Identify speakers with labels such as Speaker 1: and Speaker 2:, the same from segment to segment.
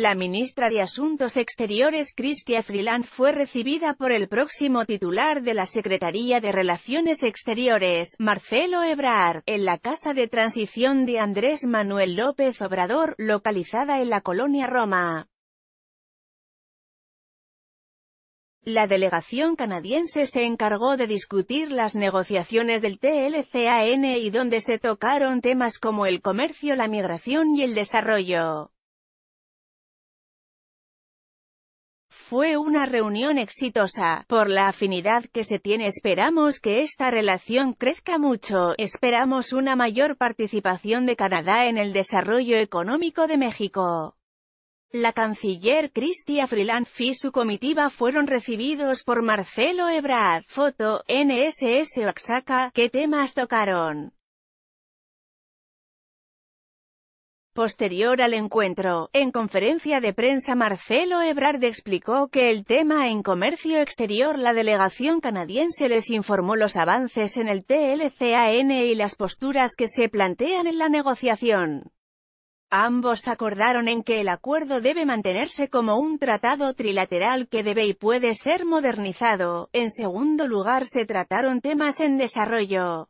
Speaker 1: La ministra de Asuntos Exteriores Cristia Freeland fue recibida por el próximo titular de la Secretaría de Relaciones Exteriores, Marcelo Ebrard, en la Casa de Transición de Andrés Manuel López Obrador, localizada en la colonia Roma. La delegación canadiense se encargó de discutir las negociaciones del TLCAN y donde se tocaron temas como el comercio, la migración y el desarrollo. fue una reunión exitosa. Por la afinidad que se tiene esperamos que esta relación crezca mucho, esperamos una mayor participación de Canadá en el desarrollo económico de México. La canciller Cristia Freeland y su comitiva fueron recibidos por Marcelo Ebrard. Foto, NSS Oaxaca, ¿qué temas tocaron? Posterior al encuentro, en conferencia de prensa Marcelo Ebrard explicó que el tema en comercio exterior la delegación canadiense les informó los avances en el TLCAN y las posturas que se plantean en la negociación. Ambos acordaron en que el acuerdo debe mantenerse como un tratado trilateral que debe y puede ser modernizado. En segundo lugar se trataron temas en desarrollo,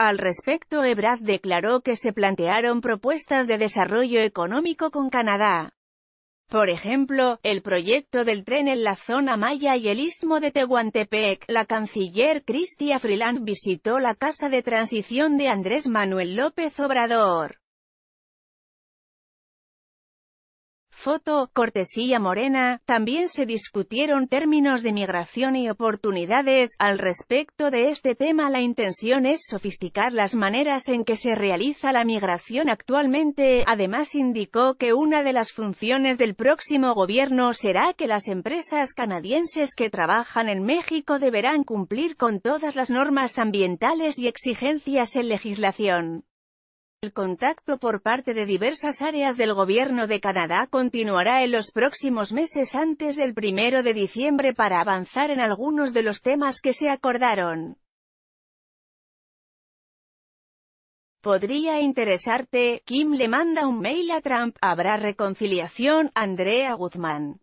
Speaker 1: Al respecto Ebrard declaró que se plantearon propuestas de desarrollo económico con Canadá. Por ejemplo, el proyecto del tren en la zona Maya y el Istmo de Tehuantepec. La canciller Cristia Freeland visitó la Casa de Transición de Andrés Manuel López Obrador. Foto, cortesía morena, también se discutieron términos de migración y oportunidades. Al respecto de este tema la intención es sofisticar las maneras en que se realiza la migración actualmente. Además indicó que una de las funciones del próximo gobierno será que las empresas canadienses que trabajan en México deberán cumplir con todas las normas ambientales y exigencias en legislación. El contacto por parte de diversas áreas del gobierno de Canadá continuará en los próximos meses antes del 1 de diciembre para avanzar en algunos de los temas que se acordaron. Podría interesarte, Kim le manda un mail a Trump, habrá reconciliación, Andrea Guzmán.